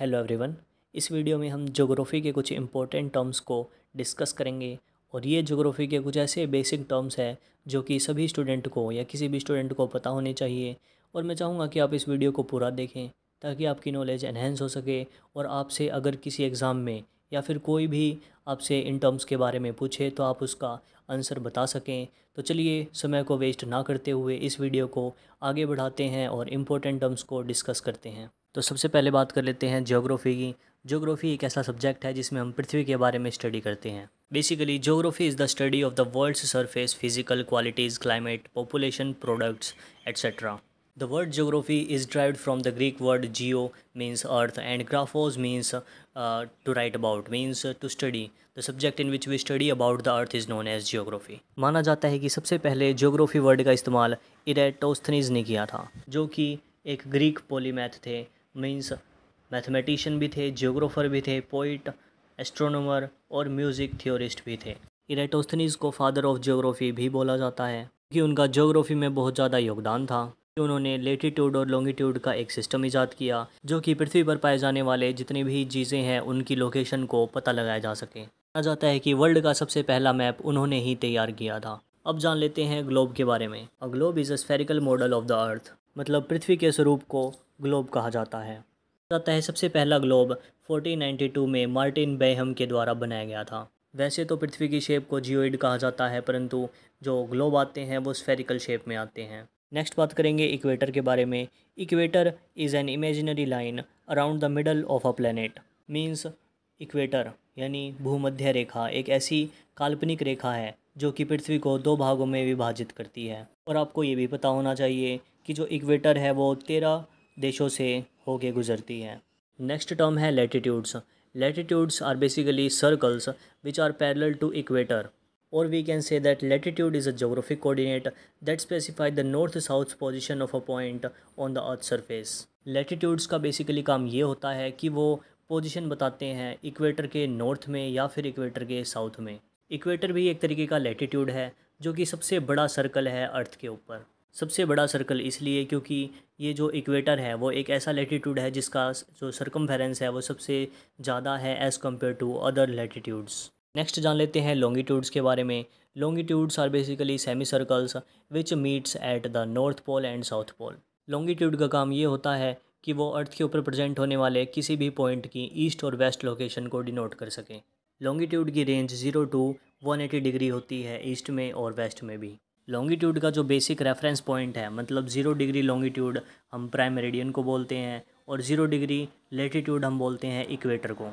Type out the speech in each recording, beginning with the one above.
Hello everyone इस video में हम जोग्राफ़ी के कुछ इम्पोर्टेंट टर्म्स को डिस्कस करेंगे और ये जोग्राफ़ी के कुछ ऐसे बेसिक टर्म्स हैं जो कि सभी स्टूडेंट को या किसी भी स्टूडेंट को पता होने चाहिए और मैं चाहूँगा कि आप इस वीडियो को पूरा देखें ताकि आपकी नॉलेज एनहेंस हो सके और आपसे अगर किसी एग्ज़ाम में या फिर कोई भी आपसे इन टर्म्स के बारे में पूछे तो आप उसका आंसर बता सकें तो चलिए समय को वेस्ट ना करते हुए इस वीडियो को आगे बढ़ाते हैं और इम्पोर्टेंट टर्म्स को डिस्कस करते हैं तो सबसे पहले बात कर लेते हैं ज्योग्राफी की ज्योग्राफी एक ऐसा सब्जेक्ट है जिसमें हम पृथ्वी के बारे में स्टडी करते हैं basically geography is the study of the world's surface physical qualities climate population products etcetera the word geography is derived from the Greek word geo means earth and graphos means to write about means to study the subject in which we study about the earth is known as geography माना जाता है कि सबसे पहले geography word का इस्तेमाल Eratosthenes ने किया था जो कि एक ग्रीक पोलीमैथ थे मीन्स मैथमेटिशियन भी थे जियोग्राफर भी थे पोइट एस्ट्रोनोमर और म्यूज़िक थियोरिस्ट भी थे इराटोस्थनीज को फादर ऑफ जियोग्राफी भी बोला जाता है क्योंकि उनका जियोग्राफी में बहुत ज़्यादा योगदान था उन्होंने लेटीट्यूड और लॉन्गिट्यूड का एक सिस्टम ईजाद किया जो कि पृथ्वी पर पाए जाने वाले जितने भी चीज़ें हैं उनकी लोकेशन को पता लगाया जा सके कहा जाता है कि वर्ल्ड का सबसे पहला मैप उन्होंने ही तैयार किया था अब जान लेते हैं ग्लोब के बारे में a globe is a spherical model of the earth मतलब पृथ्वी के स्वरूप को ग्लोब कहा जाता है जाता है सबसे पहला ग्लोब 1492 में मार्टिन बेहम के द्वारा बनाया गया था वैसे तो पृथ्वी की शेप को जियोइड कहा जाता है परंतु जो ग्लोब आते हैं वो स्फेरिकल शेप में आते हैं नेक्स्ट बात करेंगे इक्वेटर के बारे में equator is an imaginary line around the middle of a planet means equator यानी भूमध्य रेखा एक ऐसी काल्पनिक रेखा है जो कि पृथ्वी को दो भागों में विभाजित करती है और आपको ये भी पता होना चाहिए कि जो इक्वेटर है वो तेरह देशों से होके गुजरती है नेक्स्ट टर्म है latitudes latitudes are basically circles which are parallel to equator और we can say that latitude is a geographic coordinate that specify the north south position of a point on the earth surface latitudes का basically काम ये होता है कि वो position बताते हैं इक्वेटर के नॉर्थ में या फिर इक्वेटर के साउथ में इक्वेटर भी एक तरीके का लेटिट्यूड है जो कि सबसे बड़ा सर्कल है अर्थ के ऊपर सबसे बड़ा सर्कल इसलिए क्योंकि ये जो इक्वेटर है वो एक ऐसा लेटीट्यूड है जिसका जो सरकमफेरेंस है वो सबसे ज़्यादा है as compare to other latitudes next जान लेते हैं लॉन्गीट्यूड्स के बारे में longitudes are basically semi circles which meets at the north pole and south pole longitude का काम ये होता है कि वो अर्थ के ऊपर प्रेजेंट होने वाले किसी भी पॉइंट की ईस्ट और वेस्ट लोकेशन को डिनोट कर सकें लॉन्गीट्यूड की range zero to one eighty degree होती है ईस्ट में और वेस्ट में भी लॉन्गीट्यूड का जो बेसिक रेफरेंस पॉइंट है मतलब ज़ीरो डिग्री लॉन्गीट्यूड हम प्राइम मेरिडियन को बोलते हैं और ज़ीरो डिग्री लेटीट्यूड हम बोलते हैं इक्वेटर को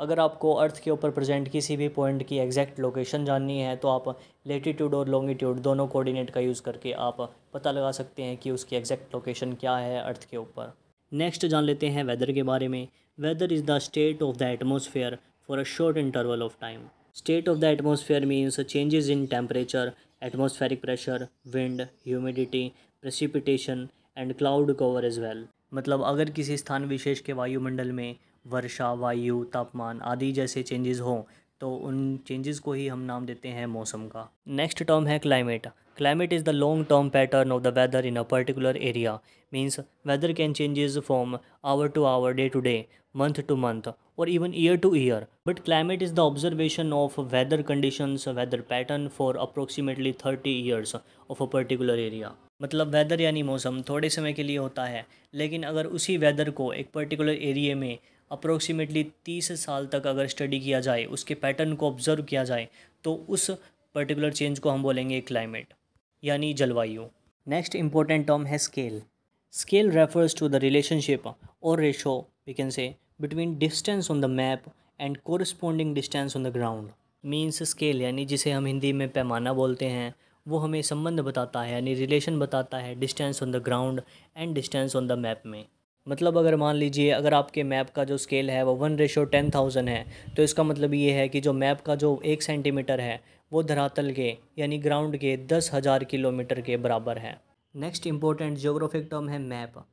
अगर आपको अर्थ के ऊपर प्रेजेंट किसी भी पॉइंट की एग्जैक्ट लोकेशन जाननी है तो आप लेटीट्यूड और लॉन्गीट्यूड दोनों कोऑर्डिनेट का यूज़ करके आप पता लगा सकते हैं कि उसकी एग्जैक्ट लोकेशन क्या है अर्थ के ऊपर नेक्स्ट जान लेते हैं वेदर के बारे में weather is the state of the atmosphere for a short interval of time state of the atmosphere means changes in temperature atmospheric pressure wind humidity precipitation and cloud cover as well मतलब अगर किसी स्थान विशेष के वायुमंडल में वर्षा वायु तापमान आदि जैसे चेंजेस हों तो उन चेंजेस को ही हम नाम देते हैं मौसम का नेक्स्ट टर्म है climate climate is the long term pattern of the weather in a particular area means weather can changes from hour to hour day to day month to month or even year to year. But climate is the observation of weather conditions, weather pattern for approximately 30 years of a particular area. मतलब weather यानी मौसम थोड़े समय के लिए होता है लेकिन अगर उसी वेदर को एक पर्टिकुलर एरिए में अप्रोक्सीमेटली तीस साल तक अगर स्टडी किया जाए उसके पैटर्न को ऑब्ज़र्व किया जाए तो उस पर्टिकुलर चेंज को हम बोलेंगे क्लाइमेट यानी जलवायु नेक्स्ट इंपॉर्टेंट टर्म है scale scale refers to the relationship और ratio we can say between distance on the map and corresponding distance on the ground means scale यानी जिसे हम हिंदी में पैमाना बोलते हैं वो हमें संबंध बताता है यानी रिलेशन बताता है distance on the ground and distance on the map में मतलब अगर मान लीजिए अगर आपके मैप का जो स्केल है वो वन रेशो टेन थाउजेंड है तो इसका मतलब ये है कि जो मैप का जो एक सेंटीमीटर है वो धरातल के यानी ग्राउंड के दस हज़ार किलोमीटर के बराबर है नेक्स्ट इंपॉर्टेंट जोग्राफिक टर्म है मैप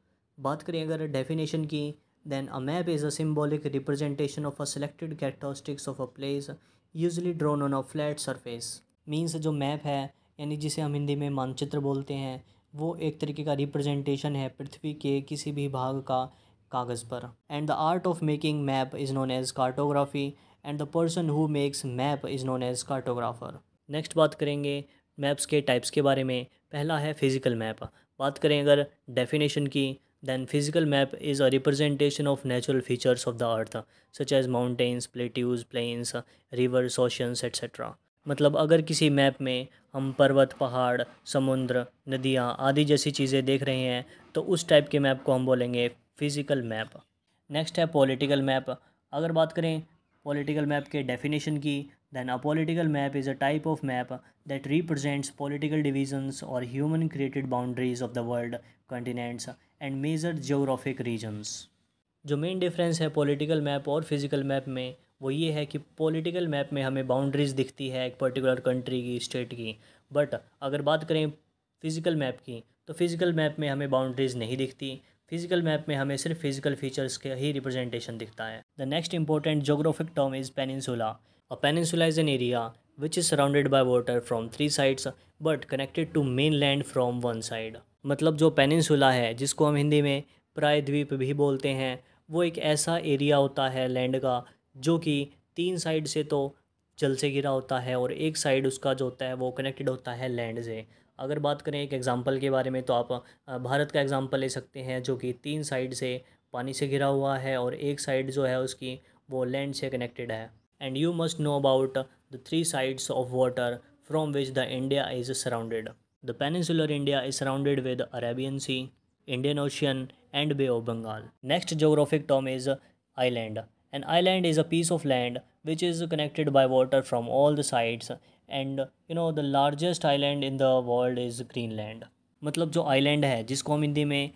बात करें अगर डेफिनेशन की Then a map is a symbolic representation of a selected characteristics of a place usually drawn on a flat surface. Means जो मैप है यानी जिसे हम हिंदी में मानचित्र बोलते हैं वो एक तरीके का रिप्रेजेंटेशन है पृथ्वी के किसी भी भाग का कागज़ पर and the art of making map is known as cartography and the person who makes map is known as cartographer next बात करेंगे मैप्स के टाइप्स के बारे में पहला है फिज़िकल मैप बात करें अगर डेफिनेशन की then physical map is a representation of natural features of the earth such as mountains plateaus plains rivers oceans etc मतलब अगर किसी मैप में हम पर्वत पहाड़ समुद्र नदियाँ आदि जैसी चीज़ें देख रहे हैं तो उस टाइप के मैप को हम बोलेंगे फिज़िकल मैप नेक्स्ट है पॉलिटिकल मैप अगर बात करें पॉलिटिकल मैप के डेफिनेशन की then a political map is a type of map that represents political divisions और human created boundaries of the world continents and major geographic regions जो main difference है political map और physical map में वो ये है कि पॉलिटिकल मैप में हमें बाउंड्रीज़ दिखती है एक पर्टिकुलर कंट्री की स्टेट की बट अगर बात करें फ़िज़िकल मैप की तो फ़िज़िकल मैप में हमें बाउंड्रीज़ नहीं दिखती फिज़िकल मैप में हमें सिर्फ फिज़िकल फीचर्स के ही रिप्रेजेंटेशन दिखता है the next important geographic term is peninsula a peninsula is an area which is surrounded by water from three sides but connected to mainland from one side मतलब जो peninsula है जिसको हम हिंदी में प्रायद्वीप भी बोलते हैं वो एक ऐसा एरिया होता है लैंड का जो कि तीन साइड से तो जल से घिरा होता है और एक साइड उसका जो होता है वो कनेक्टेड होता है लैंड से अगर बात करें एक एग्ज़ाम्पल के बारे में तो आप भारत का एग्ज़ाम्पल ले सकते हैं जो कि तीन साइड से पानी से घिरा हुआ है और एक साइड जो है उसकी वो लैंड से कनेक्टेड है and you must know about the three sides of water from which the India is surrounded The peninsular India is surrounded with Arabian Sea, Indian Ocean and Bay of Bengal. Next geographic term is island. An island is a piece of land which is connected by water from all the sides and you know the largest island in the world is Greenland. मतलब जो island है जिसको हम हिंदी में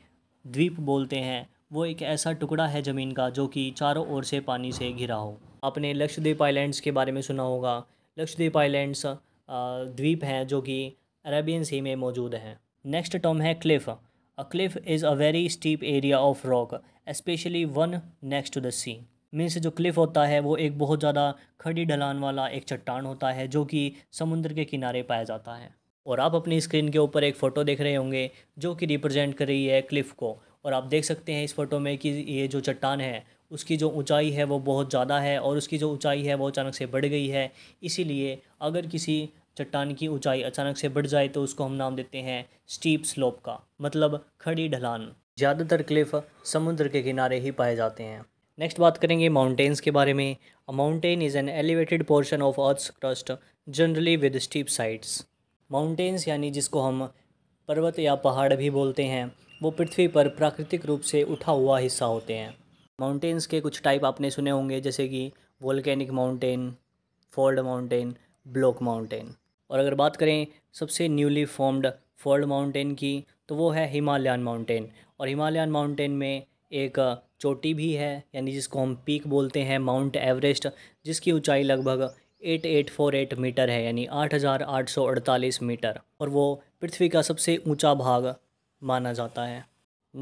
द्वीप बोलते हैं वो एक ऐसा टुकड़ा है ज़मीन का जो कि चारों ओर से पानी से घिरा हो आपने लक्षद्वीप आइलैंड्स के बारे में सुना होगा लक्षद्वीप आइलैंड्स द्वीप हैं जो कि अरेबियन सी में मौजूद हैं नेक्स्ट टर्म है cliff a cliff is a very steep area of rock especially one next to the sea means जो क्लिफ़ होता है वो एक बहुत ज़्यादा खड़ी ढलान वाला एक चट्टान होता है जो कि समुद्र के किनारे पाया जाता है और आप अपनी स्क्रीन के ऊपर एक फ़ोटो देख रहे होंगे जो कि रिप्रेजेंट कर रही है क्लिफ़ को और आप देख सकते हैं इस फ़ोटो में कि ये जो चट्टान है उसकी जो ऊंचाई है वो बहुत ज़्यादा है और उसकी जो ऊंचाई है वो अचानक से बढ़ गई है इसीलिए अगर किसी चट्टान की ऊंचाई अचानक से बढ़ जाए तो उसको हम नाम देते हैं स्टीप स्लोप का मतलब खड़ी ढलान ज़्यादातर क्लिफ समुद्र के किनारे ही पाए जाते हैं नेक्स्ट बात करेंगे माउंटेन्स के बारे में a mountain is an elevated portion of earth crust generally with steep sides mountains यानी जिसको हम पर्वत या पहाड़ भी बोलते हैं वो पृथ्वी पर प्राकृतिक रूप से उठा हुआ हिस्सा होते हैं माउंटेन्स के कुछ टाइप आपने सुने होंगे जैसे कि volcanic mountain fold mountain block mountain और अगर बात करें सबसे न्यूली फॉर्म्ड फोल्ड माउंटेन की तो वो है हिमालयन माउंटेन और हिमालयन माउंटेन में एक चोटी भी है यानी जिसको हम पीक बोलते हैं माउंट एवरेस्ट जिसकी ऊंचाई लगभग 8848 मीटर है यानी 8848 मीटर और वो पृथ्वी का सबसे ऊंचा भाग माना जाता है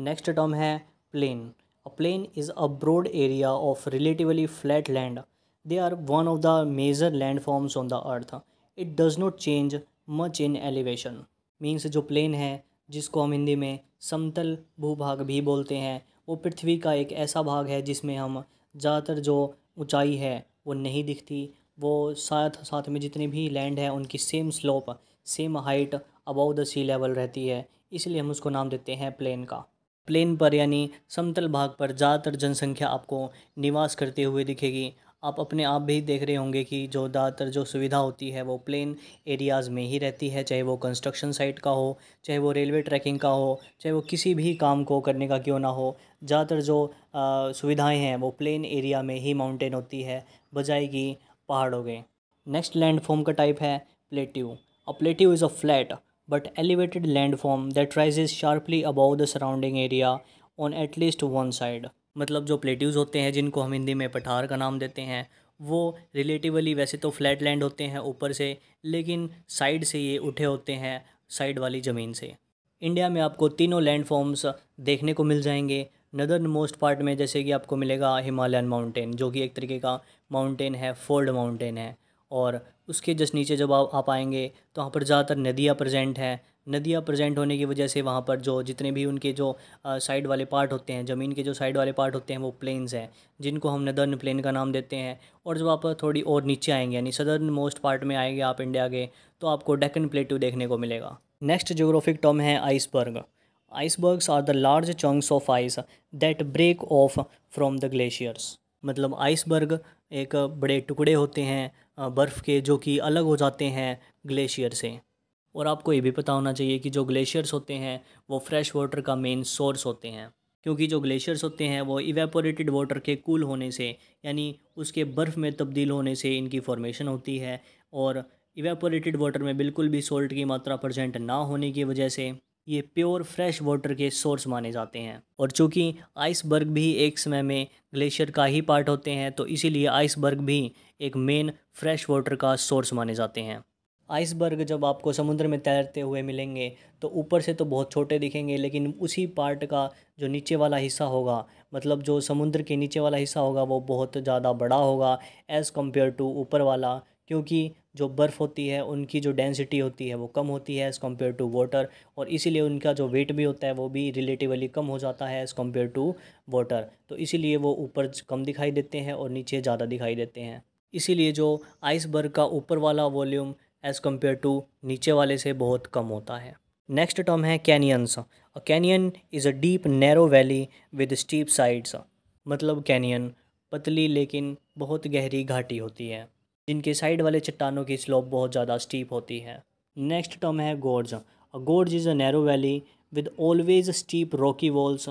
नेक्स्ट टर्म है plain a plain is a broad area of relatively flat land they are one of the major landforms on the earth it does not change much in elevation means जो plain है जिसको हम हिंदी में समतल भूभाग भी बोलते हैं वो पृथ्वी का एक ऐसा भाग है जिसमें हम ज़्यादातर जो ऊंचाई है वो नहीं दिखती वो साथ साथ में जितने भी लैंड है उनकी same slope same height above the sea level रहती है इसलिए हम उसको नाम देते हैं प्लेन का प्लेन पर यानी समतल भाग पर ज़्यादातर जनसंख्या आपको निवास करते हुए दिखेगी आप अपने आप भी देख रहे होंगे कि जो ज़्यादातर जो सुविधा होती है वो प्लेन एरियाज़ में ही रहती है चाहे वो कंस्ट्रक्शन साइट का हो चाहे वो रेलवे ट्रैकिंग का हो चाहे वो किसी भी काम को करने का क्यों ना हो ज़्यादातर जो सुविधाएं हैं वो प्लेन एरिया में ही माउंटेन होती है बजाय कि पहाड़ों के नेक्स्ट लैंडफॉर्म का टाइप है plateau a plateau is a flat but elevated land that rise sharply above the surrounding area on at least one side मतलब जो प्लेट्यूज़ होते हैं जिनको हम हिंदी में पठार का नाम देते हैं वो रिलेटिवली वैसे तो फ्लैट लैंड होते हैं ऊपर से लेकिन साइड से ये उठे होते हैं साइड वाली ज़मीन से इंडिया में आपको तीनों लैंड फॉर्म्स देखने को मिल जाएंगे नदर्न मोस्ट पार्ट में जैसे कि आपको मिलेगा हिमालयन माउंटेन जो कि एक तरीके का माउंटेन है फोल्ड माउंटेन है और उसके जस्ट नीचे जब आप आप आएंगे तो वहाँ पर ज़्यादातर नदियाँ प्रजेंट हैं नदियाँ प्रेजेंट होने की वजह से वहाँ पर जो जितने भी उनके जो साइड वाले पार्ट होते हैं ज़मीन के जो साइड वाले पार्ट होते हैं वो प्लेन्स हैं जिनको हम नदर्न प्लेन का नाम देते हैं और जब आप थोड़ी और नीचे आएंगे यानी सदर्न मोस्ट पार्ट में आएंगे आप इंडिया के तो आपको डेकन प्लेटू देखने को मिलेगा नेक्स्ट जोग्राफिक टर्म है iceberg icebergs are the large chunks of ice that break off from the glaciers मतलब आइसबर्ग एक बड़े टुकड़े होते हैं बर्फ़ के जो कि अलग हो जाते हैं ग्लेशियर से और आपको ये भी पता होना चाहिए कि जो ग्लेशियर्स होते हैं वो फ्रेश वाटर का मेन सोर्स होते हैं क्योंकि जो ग्लेशियर्स होते हैं वो इवेपोरेटेड वाटर के कूल होने से यानी उसके बर्फ़ में तब्दील होने से इनकी फॉर्मेशन होती है और इवेपोरेटेड वाटर में बिल्कुल भी सोल्ट की मात्रा प्रजेंट ना होने की वजह से ये प्योर फ्रेश वाटर के सोर्स माने जाते हैं और चूँकि आइसबर्ग भी एक समय में ग्लेशियर का ही पार्ट होते हैं तो इसीलिए आइसबर्ग भी एक मेन फ्रेश वाटर का सोर्स माने जाते हैं आइसबर्ग जब आपको समुद्र में तैरते हुए मिलेंगे तो ऊपर से तो बहुत छोटे दिखेंगे लेकिन उसी पार्ट का जो नीचे वाला हिस्सा होगा मतलब जो समुद्र के नीचे वाला हिस्सा होगा वो बहुत ज़्यादा बड़ा होगा एज़ कम्पेयर टू ऊपर वाला क्योंकि जो बर्फ़ होती है उनकी जो डेंसिटी होती है वो कम होती है एज़ कम्पेयर टू वाटर और इसीलिए उनका जो वेट भी होता है वो भी रिलेटिवली कम हो जाता है एज़ कम्पेयर टू वाटर तो इसीलिए वो ऊपर कम दिखाई देते हैं और नीचे ज़्यादा दिखाई देते हैं इसीलिए जो आइसबर्ग का ऊपर वाला वॉल्यूम एज़ कम्पेयर टू नीचे वाले से बहुत कम होता है नेक्स्ट टर्म है कैनियंस और canyon is a deep narrow valley with steep sides मतलब कैनियन पतली लेकिन बहुत गहरी घाटी होती है जिनके साइड वाले चट्टानों की स्लोप बहुत ज़्यादा स्टीप होती है नेक्स्ट टर्म है गोड्स और gorges is a narrow valley with always steep rocky walls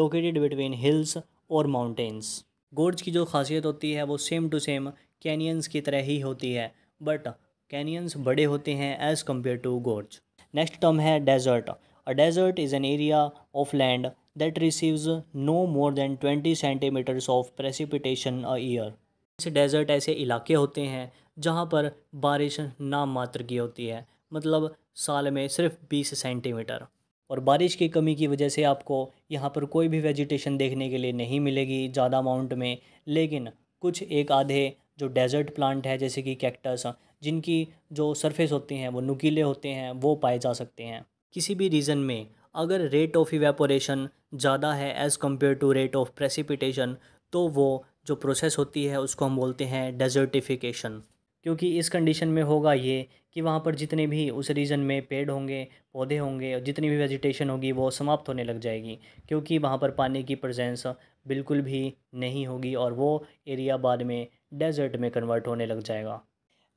located between hills और माउंटेन्स गोड्स की जो खासियत होती है वो सेम टू सेम कैनियंस की तरह ही होती है बट कैनियंस बड़े होते हैं as compare to gorge next term है desert a desert is an area of land that receives no more than twenty centimetres of precipitation a year इस desert ऐसे इलाके होते हैं जहाँ पर बारिश नाम मात्र की होती है मतलब साल में सिर्फ बीस सेंटीमीटर और बारिश की कमी की वजह से आपको यहाँ पर कोई भी वेजिटेशन देखने के लिए नहीं मिलेगी ज़्यादा अमाउंट में लेकिन कुछ एक आधे जो डेजर्ट प्लांट है जैसे कि कैक्टस जिनकी जो सरफेस होते हैं वो नुकीले होते हैं वो पाए जा सकते हैं किसी भी रीजन में अगर रेट ऑफ इवेपोरेशन ज़्यादा है as compare to rate of precipitation तो वो जो प्रोसेस होती है उसको हम बोलते हैं डेजर्टिफिकेशन क्योंकि इस कंडीशन में होगा ये कि वहाँ पर जितने भी उस रीजन में पेड़ होंगे पौधे होंगे और जितनी भी वेजिटेशन होगी वो समाप्त होने लग जाएगी क्योंकि वहाँ पर पानी की प्रजेंस बिल्कुल भी नहीं होगी और वो एरिया बाद में डेजर्ट में कन्वर्ट होने लग जाएगा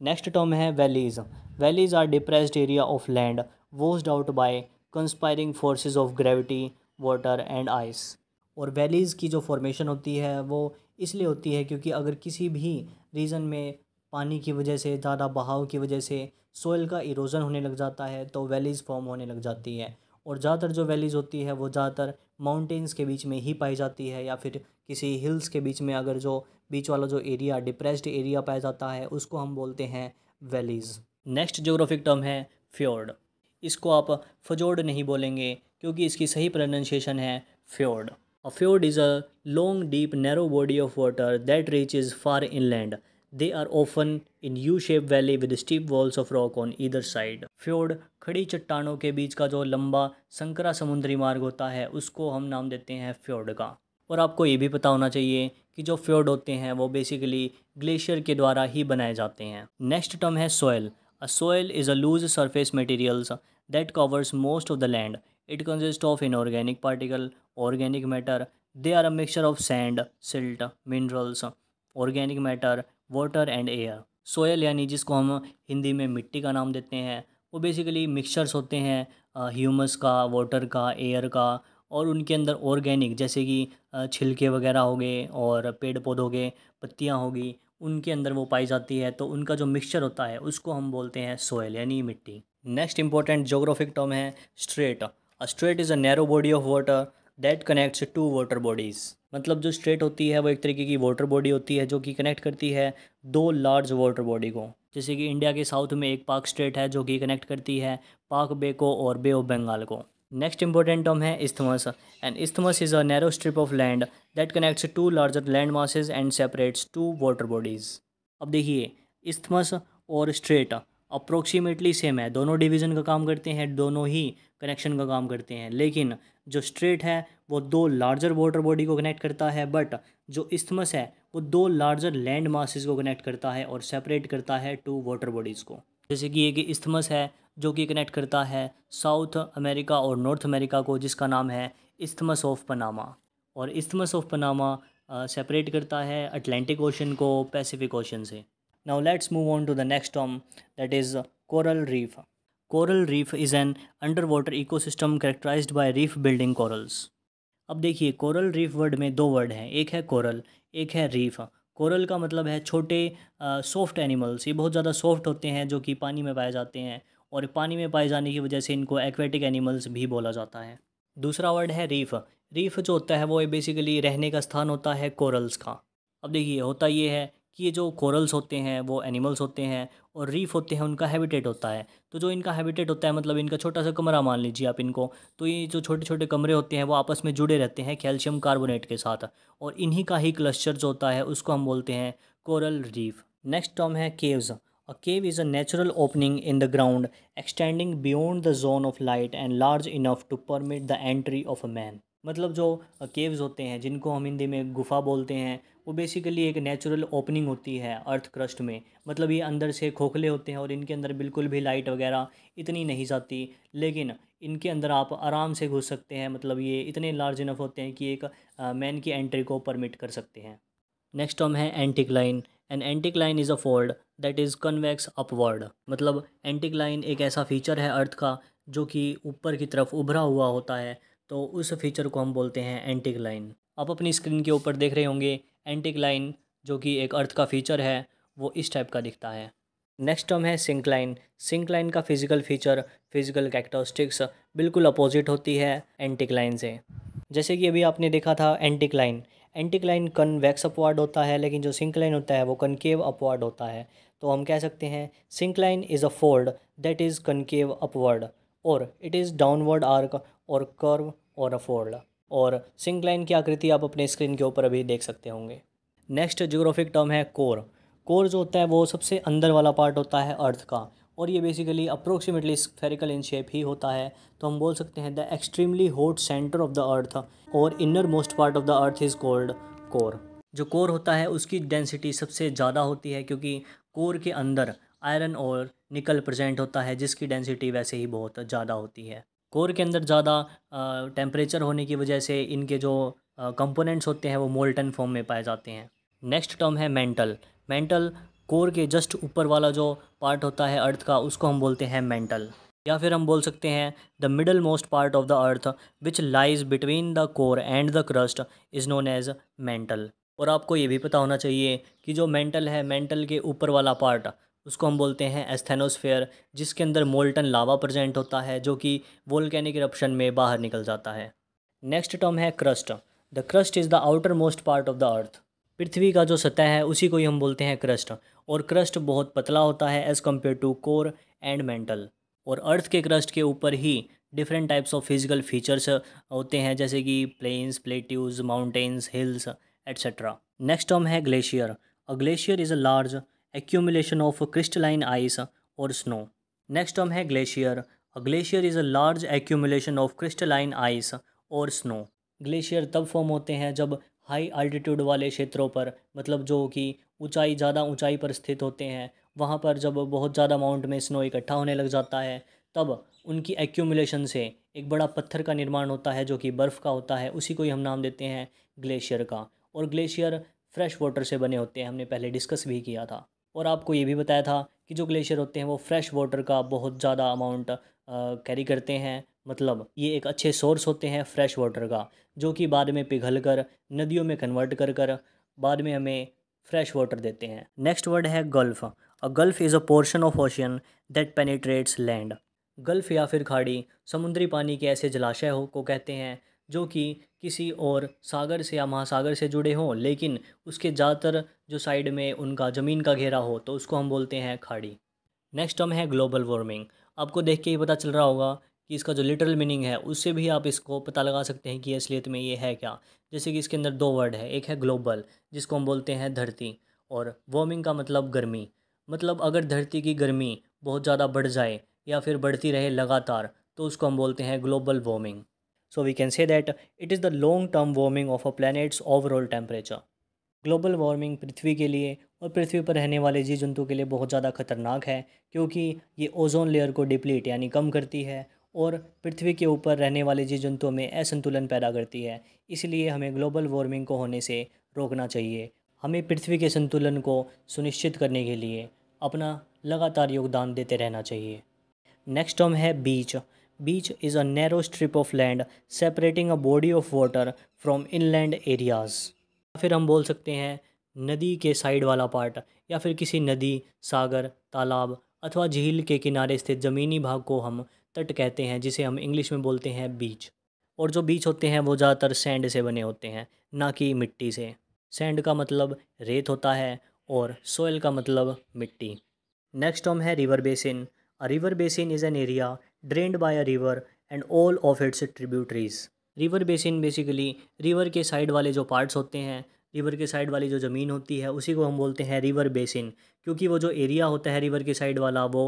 नेक्स्ट टर्म है valleys valleys are depressed area of land washed out by conspiring forces of gravity water and ice और वैलीज़ की जो फॉर्मेशन होती है वो इसलिए होती है क्योंकि अगर किसी भी रीज़न में पानी की वजह से ज़्यादा बहाव की वजह से सोयल का इरोज़न होने लग जाता है तो वैलीज़ फॉर्म होने लग जाती है और ज़्यादातर जो वैलीज़ होती है वो ज़्यादातर माउंटेंस के बीच में ही पाई जाती है या फिर किसी हिल्स के बीच में अगर जो बीच वाला जो एरिया डिप्रेस्ड एरिया पाया जाता है उसको हम बोलते हैं वैलीज़ नेक्स्ट जोग्राफिक टर्म है फ्योर्ड इसको आप फजोर्ड नहीं बोलेंगे क्योंकि इसकी सही प्रोनंसिएशन है fjord fjord is a long deep narrow body of water that reaches far inland they are often in U shape valley with steep walls of rock on either side fjord खड़ी चट्टानों के बीच का जो लंबा संकरा समुद्री मार्ग होता है उसको हम नाम देते हैं फ्योर्ड का और आपको ये भी पता होना चाहिए कि जो फ्योर्ड होते हैं वो बेसिकली ग्लेशियर के द्वारा ही बनाए जाते हैं नेक्स्ट टर्म है soil a soil is a loose surface materials that covers most of the land it consist of inorganic particle organic matter they are a mixture of sand silt minerals organic matter water and air soil यानी जिसको हम हिंदी में मिट्टी का नाम देते हैं वो बेसिकली मिक्सचर्स होते हैं ह्यूमस का वाटर का एयर का और उनके अंदर ऑर्गेनिक जैसे कि छिलके वगैरह हो गए और पेड़ पौधे हो गए पत्तियाँ होगी उनके अंदर वो पाई जाती है तो उनका जो मिक्सचर होता है उसको हम बोलते हैं सोयल यानी मिट्टी नेक्स्ट इंपॉर्टेंट जोग्राफिक टर्म है strait strait is a narrow body of water that connects two water bodies मतलब जो स्ट्रेट होती है वो एक तरीके की वाटर बॉडी होती है जो कि कनेक्ट करती है दो लार्ज वाटर बॉडी को जैसे कि इंडिया के साउथ में एक पाक स्टेट है जो कि कनेक्ट करती है पाक बे को और बे ऑफ बंगाल को नेक्स्ट इंपॉर्टेंट टर्म है isthmus and isthmus is a narrow strip of land that connects two larger land masses and separates two water bodies अब देखिए इस्थमस और स्ट्रेट अप्रोक्सीमेटली सेम है दोनों डिवीज़न का काम करते हैं दोनों ही कनेक्शन का काम करते हैं लेकिन जो स्ट्रेट है वो दो लार्जर वाटर बॉडी को कनेक्ट करता है बट जो इस्थमस है वो दो लार्जर लैंड मासेस को कनेक्ट करता है और सेपरेट करता है टू वाटर बॉडीज़ को जैसे कि एक इस्थमस है जो कि कनेक्ट करता है साउथ अमेरिका और नॉर्थ अमेरिका को जिसका नाम है इस्थमस ऑफ पनामा और इस्थमस ऑफ पनामा सेपरेट करता है अटलांटिक ओशन को पैसिफिक ओशन से now let's move on to the next term that is coral reef coral reef is an underwater ecosystem characterize by reef building corals अब देखिए coral reef word में दो word हैं एक है coral एक है रीफ कोरल का मतलब है छोटे सॉफ्ट एनिमल्स ये बहुत ज़्यादा सॉफ्ट होते हैं जो कि पानी में पाए जाते हैं और पानी में पाए जाने की वजह से इनको एक्वेटिक एनिमल्स भी बोला जाता है दूसरा वर्ड है रीफ रीफ जो होता है वो बेसिकली रहने का स्थान होता है कोरल्स का अब देखिए होता ये है कि ये जो कोरल्स होते हैं वो एनिमल्स होते हैं और रीफ होते हैं उनका हैबिटेट होता है तो जो इनका हैबिटेट होता है मतलब इनका छोटा सा कमरा मान लीजिए आप इनको तो ये जो छोटे छोटे कमरे होते हैं वो आपस में जुड़े रहते हैं कैल्शियम कार्बोनेट के साथ और इन्हीं का ही क्लस्टर जो होता है उसको हम बोलते हैं कोरल रीफ नेक्स्ट टर्म है caves a cave is a natural opening in the ground extending beyond the zone of light and large enough to permit the entry of a man मतलब जो केव्स होते हैं जिनको हम हिंदी में गुफा बोलते हैं वो बेसिकली एक नेचुरल ओपनिंग होती है अर्थ क्रस्ट में मतलब ये अंदर से खोखले होते हैं और इनके अंदर बिल्कुल भी लाइट वगैरह इतनी नहीं जाती लेकिन इनके अंदर आप आराम से घुस सकते हैं मतलब ये इतने लार्ज इनफ होते हैं कि एक मैन की एंट्री को परमिट कर सकते हैं नेक्स्ट हम है anticline an anticline is a fold that is convex upward मतलब एंटिक लाइन एक ऐसा फीचर है अर्थ का जो कि ऊपर की तरफ उभरा हुआ होता है तो उस फीचर को हम बोलते हैं एंटिक लाइन आप अपनी स्क्रीन के ऊपर देख रहे होंगे एंटिक लाइन जो कि एक अर्थ का फीचर है वो इस टाइप का दिखता है नेक्स्ट टर्म है सिंक लाइन सिंक लाइन का फिजिकल फीचर फिजिकल कैक्टोस्टिक्स बिल्कुल अपोजिट होती है एंटिक लाइन से जैसे कि अभी आपने देखा था anticline anticline convex upward होता है लेकिन जो सिंक लाइन होता है वो कनकेव अपवार्ड होता है तो हम कह सकते हैं syncline is a fold that is concave upward और इट इज़ डाउनवर्ड आर्क और कर्व और अ फोल्ड और सिंक लाइन की आकृति आप अपने स्क्रीन के ऊपर अभी देख सकते होंगे नेक्स्ट जियोग्राफिक टर्म है कोर कोर जो होता है वो सबसे अंदर वाला पार्ट होता है अर्थ का और ये basically approximately spherical in shape ही होता है तो हम बोल सकते हैं the extremely hot centre of the earth और innermost part of the earth is called core जो कोर होता है उसकी डेंसिटी सबसे ज़्यादा होती है क्योंकि कोर के अंदर आयरन और निकल प्रेजेंट होता है जिसकी डेंसिटी वैसे ही बहुत ज़्यादा होती है कोर के अंदर ज़्यादा टेम्परेचर होने की वजह से इनके जो कंपोनेंट्स होते हैं वो मोल्टन फॉर्म में पाए जाते हैं नेक्स्ट टर्म है मेंटल मेंटल कोर के जस्ट ऊपर वाला जो पार्ट होता है अर्थ का उसको हम बोलते हैं मेंटल या फिर हम बोल सकते हैं the middlemost part of the earth which lies between the core and the crust is known as mantle और आपको ये भी पता होना चाहिए कि जो मेंटल है मेंटल के ऊपर वाला पार्ट उसको हम बोलते हैं एस्थेनोस्फेयर जिसके अंदर मोल्टन लावा प्रेजेंट होता है जो कि वोल्केनिक इरप्शन में बाहर निकल जाता है नेक्स्ट टर्म है crust the crust is the outermost part of the earth पृथ्वी का जो सतह है उसी को ही हम बोलते हैं क्रस्ट और क्रस्ट बहुत पतला होता है as compare to core and mantle और अर्थ के क्रस्ट के ऊपर ही different types of physical features होते हैं जैसे कि plains plateaus mountains hills etcetera next term है glacier a glacier is a large accumulation of crystalline ice और स्नो नेक्स्ट टर्म है glacier a glacier is a large accumulation of crystalline ice और snow glacier तब form होते हैं जब high altitude वाले क्षेत्रों पर मतलब जो कि ऊंचाई ज़्यादा ऊंचाई पर स्थित होते हैं वहाँ पर जब बहुत ज़्यादा अमाउंट में स्नो इकट्ठा होने लग जाता है तब उनकी एक्यूमुलेशन से एक बड़ा पत्थर का निर्माण होता है जो कि बर्फ़ का होता है उसी को ही हम नाम देते हैं ग्लेशियर का और ग्लेशियर फ्रेश वाटर से बने होते हैं हमने पहले डिस्कस भी किया था और आपको ये भी बताया था कि जो ग्लेशियर होते हैं वो फ्रेश वाटर का बहुत ज़्यादा अमाउंट कैरी करते हैं मतलब ये एक अच्छे सोर्स होते हैं फ्रेश वाटर का जो कि बाद में पिघल कर नदियों में कन्वर्ट कर कर बाद में हमें फ्रेश वाटर देते हैं नेक्स्ट वर्ड है gulf a gulf is a portion of ocean that penetrates land gulf या फिर खाड़ी समुद्री पानी के ऐसे जलाशय हो को कहते हैं जो कि किसी और सागर से या महासागर से जुड़े हों लेकिन उसके ज़्यादातर जो साइड में उनका ज़मीन का घेरा हो तो उसको हम बोलते हैं खाड़ी नेक्स्ट टर्म है ग्लोबल वार्मिंग आपको देख के ही पता चल रहा होगा कि इसका जो लिटरल मीनिंग है उससे भी आप इसको पता लगा सकते हैं कि असलियत में ये है क्या जैसे कि इसके अंदर दो वर्ड है एक है ग्लोबल जिसको हम बोलते हैं धरती और वार्मिंग का मतलब गर्मी मतलब अगर धरती की गर्मी बहुत ज़्यादा बढ़ जाए या फिर बढ़ती रहे लगातार तो उसको हम बोलते हैं global warming So we can say that it is the long term warming of a planet's overall temperature. Global warming पृथ्वी के लिए और पृथ्वी पर रहने वाले जीव जंतु के लिए बहुत ज़्यादा खतरनाक है क्योंकि ये ओजोन लेयर को डिप्लीट यानी कम करती है और पृथ्वी के ऊपर रहने वाले जीव जंतुओं में असंतुलन पैदा करती है इसलिए हमें ग्लोबल वार्मिंग को होने से रोकना चाहिए हमें पृथ्वी के संतुलन को सुनिश्चित करने के लिए अपना लगातार योगदान देते रहना चाहिए नेक्स्ट टर्म है बीच Beach is a narrow strip of land separating a body of water from inland areas. फिर हम बोल सकते हैं नदी के साइड वाला पार्ट या फिर किसी नदी सागर तालाब अथवा झील के किनारे स्थित ज़मीनी भाग को हम तट कहते हैं जिसे हम इंग्लिश में बोलते हैं बीच और जो बीच होते हैं वो ज़्यादातर सैंड से बने होते हैं ना कि मिट्टी से सैंड का मतलब रेत होता है और सोयल का मतलब मिट्टी नेक्स्ट हम है river basin river basin is an area drained by a river and all of its tributaries river basin basically river के साइड वाले जो पार्ट्स होते हैं रिवर के साइड वाली जो ज़मीन होती है उसी को हम बोलते हैं रिवर बेसिन क्योंकि वो जो एरिया होता है रिवर के साइड वाला वो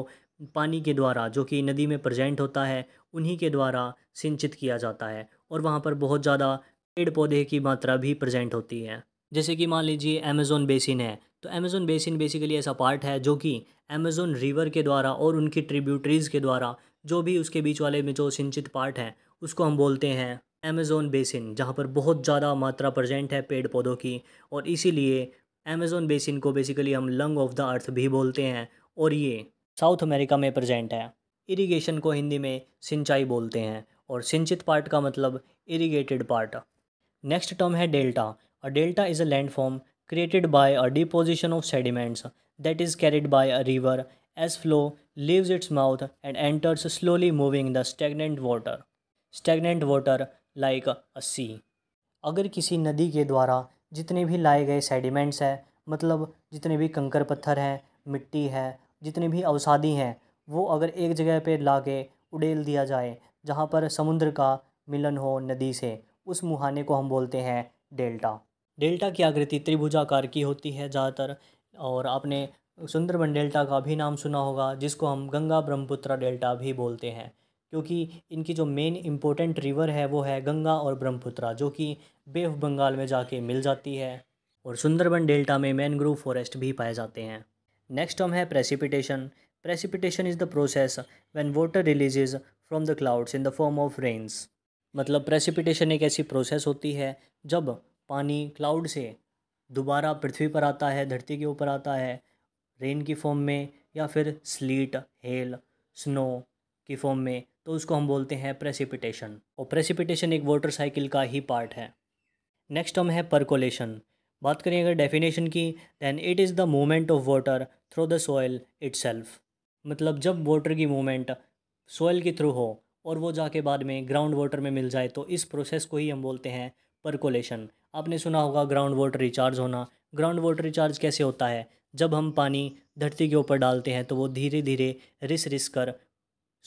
पानी के द्वारा जो कि नदी में प्रजेंट होता है उन्हीं के द्वारा सिंचित किया जाता है और वहाँ पर बहुत ज़्यादा पेड़ पौधे की मात्रा भी प्रजेंट होती है जैसे कि मान लीजिए अमेज़ोन बेसिन है तो अमेज़ोन बेसिन बेसिकली ऐसा पार्ट है जो कि अमेज़ोन रिवर के द्वारा और उनकी ट्रिब्यूटरीज़ के द्वारा जो भी उसके बीच वाले में जो सिंचित पार्ट हैं उसको हम बोलते हैं अमेज़ोन बेसिन जहाँ पर बहुत ज़्यादा मात्रा प्रजेंट है पेड़ पौधों की और इसीलिए अमेज़ोन बेसिन को बेसिकली हम लंग ऑफ द अर्थ भी बोलते हैं और ये साउथ अमेरिका में प्रजेंट है इरीगेशन को हिंदी में सिंचाई बोलते हैं और सिंचित पार्ट का मतलब इरीगेटेड पार्ट नेक्स्ट टर्म है delta a delta is a landform created by a deposition of sediments that is carried by a river as flow leaves its mouth and enters slowly moving the stagnant water stagnant water like a sea अगर किसी नदी के द्वारा जितने भी लाए गए sediments हैं मतलब जितने भी कंकर पत्थर हैं मिट्टी है जितने भी अवसादी हैं वो अगर एक जगह पे ला के उड़ेल दिया जाए जहाँ पर समुद्र का मिलन हो नदी से उस मुहाने को हम बोलते हैं डेल्टा डेल्टा की आकृति त्रिभुजाकार की होती है ज़्यादातर और आपने सुंदरबन डेल्टा का भी नाम सुना होगा जिसको हम गंगा ब्रह्मपुत्रा डेल्टा भी बोलते हैं क्योंकि इनकी जो मेन इम्पोर्टेंट रिवर है वो है गंगा और ब्रह्मपुत्रा जो कि बे ऑफ बंगाल में जाके मिल जाती है और सुंदरबन डेल्टा में मैनग्रोव फॉरेस्ट भी पाए जाते हैं नेक्स्ट हम है precipitation precipitation is the process when water releases from the clouds in the form of rains मतलब प्रेसिपिटेशन एक ऐसी प्रोसेस होती है जब पानी क्लाउड से दोबारा पृथ्वी पर आता है धरती के ऊपर आता है रेन की फॉर्म में या फिर स्लीट हेल स्नो की फॉर्म में तो उसको हम बोलते हैं प्रेसिपिटेशन और प्रेसिपिटेशन एक वाटर साइकिल का ही पार्ट है नेक्स्ट हम है परकोलेशन बात करें अगर डेफिनेशन की then it is the movement of water through the soil it मतलब जब वाटर की मूवमेंट सॉयल के थ्रू हो और वो जाके बाद में ग्राउंड वाटर में मिल जाए तो इस प्रोसेस को ही हम बोलते हैं परकोलेशन आपने सुना होगा ग्राउंड वाटर रिचार्ज होना ग्राउंड वाटर रिचार्ज कैसे होता है जब हम पानी धरती के ऊपर डालते हैं तो वो धीरे धीरे रिस रिस कर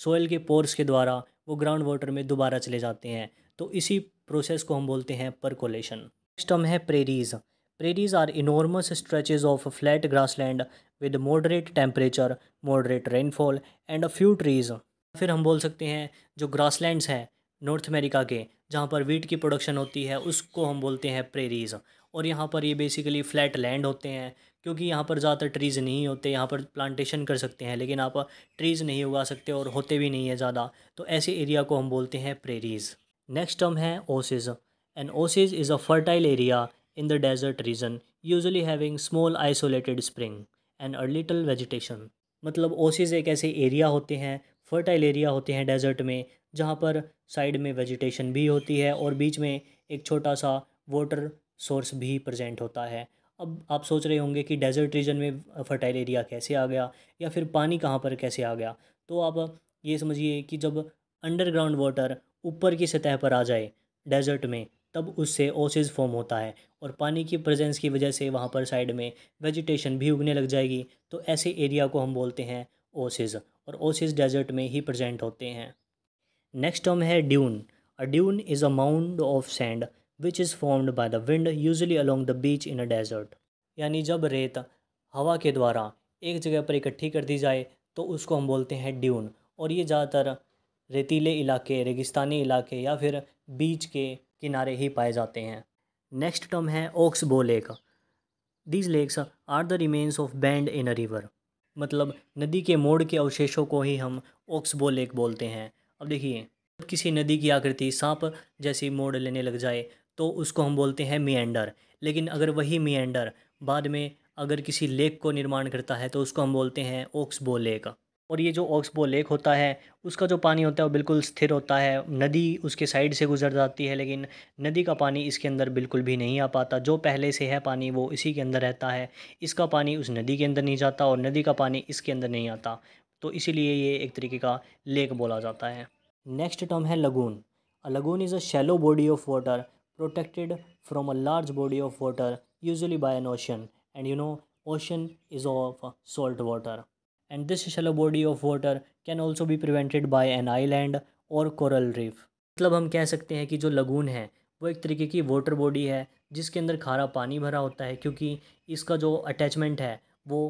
सोयल के पोर्स के द्वारा वो ग्राउंड वाटर में दोबारा चले जाते हैं तो इसी प्रोसेस को हम बोलते हैं परकोलेशन नेक्स्ट हम है prairies are enormous stretches of flat grass land with moderate temperature moderate rainfall and a few trees फिर हम बोल सकते हैं जो ग्रास ग्रासलैंड्स हैं नॉर्थ अमेरिका के जहाँ पर वीट की प्रोडक्शन होती है उसको हम बोलते हैं प्रेरीज और यहाँ पर ये बेसिकली फ्लैट लैंड होते हैं क्योंकि यहाँ पर ज़्यादातर ट्रीज़ नहीं होते यहाँ पर प्लांटेशन कर सकते हैं लेकिन आप ट्रीज़ नहीं उगा सकते और होते भी नहीं है ज़्यादा तो ऐसे एरिया को हम बोलते हैं प्रेरीज़ नेक्स्ट टर्म है oasis and oasis is a fertile area in the desert region usually having small isolated spring and a little vegetation मतलब ओसिस एक ऐसे एरिया होते हैं फर्टाइल एरिया होते हैं डेजर्ट में जहाँ पर साइड में वेजिटेशन भी होती है और बीच में एक छोटा सा वाटर सोर्स भी प्रजेंट होता है अब आप सोच रहे होंगे कि डेजर्ट रीजन में फर्टाइल एरिया कैसे आ गया या फिर पानी कहाँ पर कैसे आ गया तो आप ये समझिए कि जब अंडरग्राउंड वाटर ऊपर की सतह पर आ जाए डेजर्ट में तब उससे ओसेज फॉर्म होता है और पानी की प्रेजेंस की वजह से वहाँ पर साइड में वेजिटेशन भी उगने लग जाएगी तो ऐसे एरिया को हम बोलते हैं ओसेज और ओसेज डेजर्ट में ही प्रजेंट होते हैं नेक्स्ट टर्म है dune a dune is a mound of sand which is formed by the wind usually along the beach in a desert यानी जब रेत हवा के द्वारा एक जगह पर इकट्ठी कर दी जाए तो उसको हम बोलते हैं ड्यून और ये ज़्यादातर रेतीले इलाके रेगिस्तानी इलाके या फिर बीच के किनारे ही पाए जाते हैं नेक्स्ट टर्म है oxbow lake these lakes are the remains of bend in a river मतलब नदी के मोड़ के अवशेषों को ही हम ओक्सबो लेक बोलते हैं अब देखिए किसी नदी की आकृति सांप जैसी मोड़ लेने लग जाए तो उसको हम बोलते हैं मीएंडर लेकिन अगर वही मीएंडर बाद में अगर किसी लेक को निर्माण करता है तो उसको हम बोलते हैं ओक्सबो लेक और ये जो ऑक्सबो लेक होता है उसका जो पानी होता है वो बिल्कुल स्थिर होता है नदी उसके साइड से गुजर जाती है लेकिन नदी का पानी इसके अंदर बिल्कुल भी नहीं आ पाता जो पहले से है पानी वो इसी के अंदर रहता है इसका पानी उस नदी के अंदर नहीं जाता और नदी का पानी इसके अंदर नहीं आता तो इसीलिए ये एक तरीके का लेक बोला जाता है नेक्स्ट टर्म है lagoon a lagoon is a shallow body of water protected from a large body of water usually by an ocean and you know ocean is of salt water and this shallow body of water can also be prevented by an island or coral reef मतलब हम कह सकते हैं कि जो lagoon है वो एक तरीके की वाटर बॉडी है जिसके अंदर खारा पानी भरा होता है क्योंकि इसका जो अटैचमेंट है वो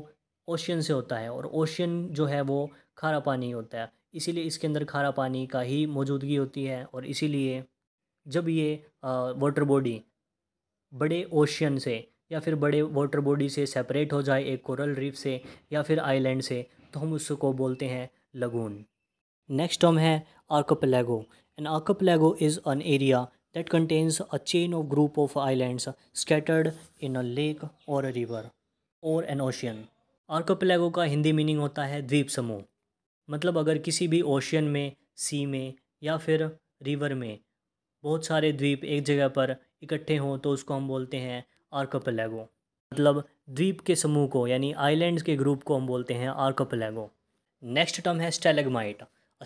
ओशियन से होता है और ओशियन जो है वो खारा पानी होता है इसीलिए इसके अंदर खारा पानी का ही मौजूदगी होती है और इसीलिए जब ये वाटर बॉडी बड़े ओशियन से या फिर बड़े वाटर बॉडी से सेपरेट हो जाए एक कोरल रीफ से या फिर आइलैंड से तो हम उसको बोलते हैं लगून नेक्स्ट टर्म है archipelago an archipelago is an area that contains a chain of group of islands scattered in a lake और अ रिवर और एन ओशियन आर्कोपलेगो का हिंदी मीनिंग होता है द्वीप समूह मतलब अगर किसी भी ओशियन में सी में या फिर रिवर में बहुत सारे द्वीप एक जगह पर इकट्ठे हों तो उसको हम बोलते हैं आर्कपलैगो मतलब द्वीप के समूह को यानी आइलैंड्स के ग्रुप को हम बोलते हैं आर्कपलैगो नेक्स्ट टर्म है stalagmite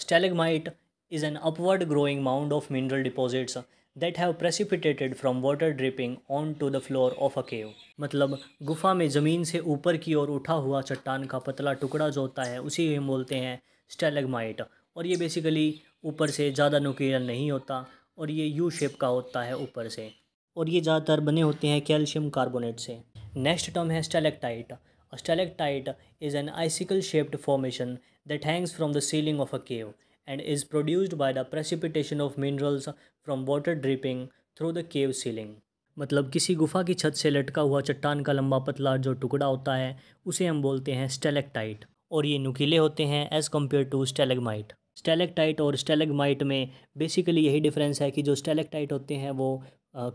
stalagmite is an upward growing mound of mineral deposits that have precipitated from water dripping on to the floor of a cave मतलब गुफा में ज़मीन से ऊपर की ओर उठा हुआ चट्टान का पतला टुकड़ा जो होता है उसी हम बोलते हैं स्टेलेगमाइट और ये बेसिकली ऊपर से ज़्यादा नुकीला नहीं होता और ये यू शेप का होता है ऊपर से और ये ज़्यादातर बने होते हैं कैल्शियम कार्बोनेट से नेक्स्ट टर्म है stalactite stalactite is an icicle shaped formation that hangs from the ceiling of a cave and is produced by the precipitation of minerals from water dripping through the cave ceiling मतलब किसी गुफा की छत से लटका हुआ चट्टान का लंबा पतला जो टुकड़ा होता है उसे हम बोलते हैं स्टेलेक्टाइट और ये नुकीले होते हैं as compare to stalagmite stalactite और स्टेलेगमाइट में बेसिकली यही डिफरेंस है कि जो स्टेलेक्टाइट होते हैं वो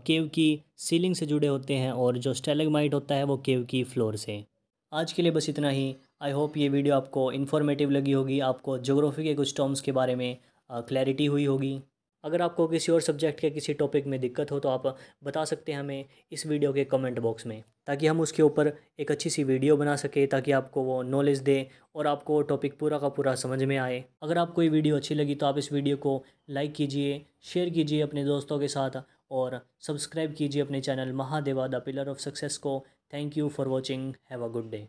केव की सीलिंग से जुड़े होते हैं और जो स्टेलेगमाइट होता है वो केव की फ्लोर से आज के लिए बस इतना ही आई होप ये वीडियो आपको इन्फॉर्मेटिव लगी होगी आपको जोग्राफी के कुछ टर्म्स के बारे में क्लैरिटी हुई होगी अगर आपको किसी और सब्जेक्ट के किसी टॉपिक में दिक्कत हो तो आप बता सकते हैं हमें इस वीडियो के कमेंट बॉक्स में ताकि हम उसके ऊपर एक अच्छी सी वीडियो बना सके ताकि आपको वो नॉलेज दे और आपको वो टॉपिक पूरा का पूरा समझ में आए अगर आपको ये वीडियो अच्छी लगी तो आप इस वीडियो को लाइक कीजिए शेयर कीजिए अपने दोस्तों के साथ और सब्सक्राइब कीजिए अपने channel Mahadeva the pillar of success को thank you for watching have a good day